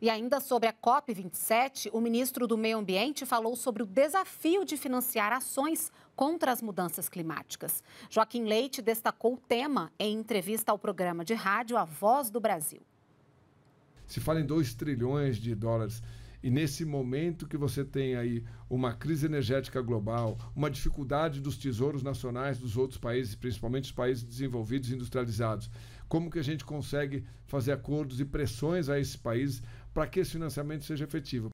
E ainda sobre a COP27, o ministro do Meio Ambiente falou sobre o desafio de financiar ações contra as mudanças climáticas. Joaquim Leite destacou o tema em entrevista ao programa de rádio A Voz do Brasil. Se fala em 2 trilhões de dólares e nesse momento que você tem aí uma crise energética global, uma dificuldade dos tesouros nacionais dos outros países, principalmente os países desenvolvidos e industrializados, como que a gente consegue fazer acordos e pressões a esses países para que esse financiamento seja efetivo?